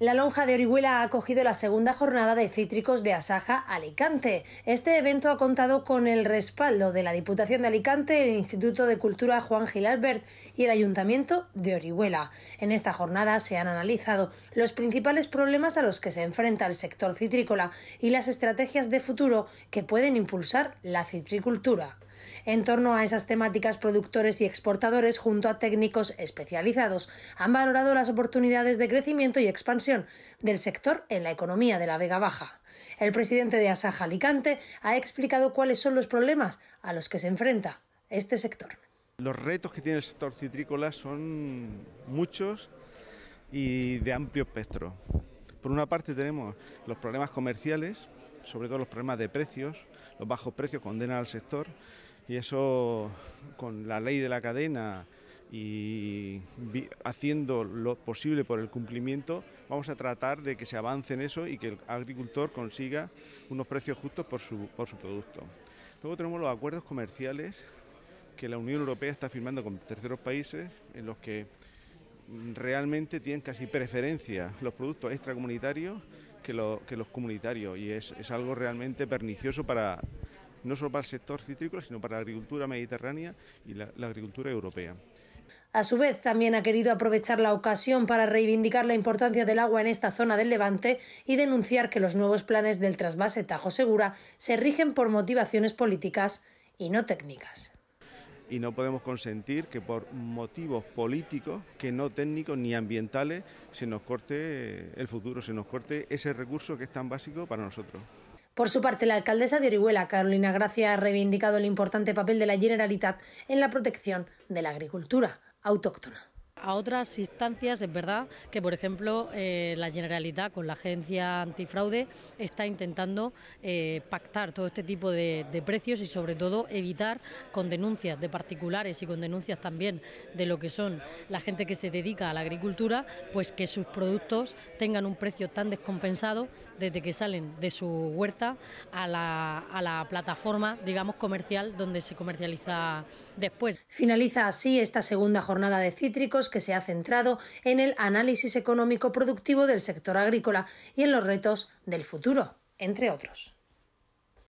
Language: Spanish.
La lonja de Orihuela ha acogido la segunda jornada de cítricos de Asaja Alicante. Este evento ha contado con el respaldo de la Diputación de Alicante, el Instituto de Cultura Juan Gil Albert y el Ayuntamiento de Orihuela. En esta jornada se han analizado los principales problemas a los que se enfrenta el sector citrícola y las estrategias de futuro que pueden impulsar la citricultura. En torno a esas temáticas, productores y exportadores, junto a técnicos especializados, han valorado las oportunidades de crecimiento y expansión del sector en la economía de la Vega Baja. El presidente de Asaja Alicante ha explicado cuáles son los problemas a los que se enfrenta este sector. Los retos que tiene el sector citrícola son muchos y de amplio espectro. Por una parte tenemos los problemas comerciales, sobre todo los problemas de precios, los bajos precios condenan al sector y eso con la ley de la cadena y haciendo lo posible por el cumplimiento, vamos a tratar de que se avance en eso y que el agricultor consiga unos precios justos por su, por su producto. Luego tenemos los acuerdos comerciales que la Unión Europea está firmando con terceros países en los que realmente tienen casi preferencia los productos extracomunitarios que, que los comunitarios y es, es algo realmente pernicioso para, no solo para el sector cítrico, sino para la agricultura mediterránea y la agricultura europea. A su vez, también ha querido aprovechar la ocasión para reivindicar la importancia del agua en esta zona del Levante y denunciar que los nuevos planes del trasvase Tajo Segura se rigen por motivaciones políticas y no técnicas y no podemos consentir que por motivos políticos, que no técnicos ni ambientales, se nos corte el futuro, se nos corte ese recurso que es tan básico para nosotros. Por su parte, la alcaldesa de Orihuela, Carolina Gracia, ha reivindicado el importante papel de la Generalitat en la protección de la agricultura autóctona a otras instancias, es verdad que, por ejemplo, eh, la Generalitat con la Agencia Antifraude está intentando eh, pactar todo este tipo de, precios y, sobre todo, evitar con denuncias de particulares y con denuncias también de lo que son la gente que se dedica a la agricultura, pues que sus productos tengan un precio tan descompensado desde que salen de su huerta a la, a la plataforma, digamos, comercial donde se comercializa después. Finaliza así esta segunda jornada de cítricos que se ha centrado en el análisis económico productivo del sector agrícola y en los retos del futuro, entre otros.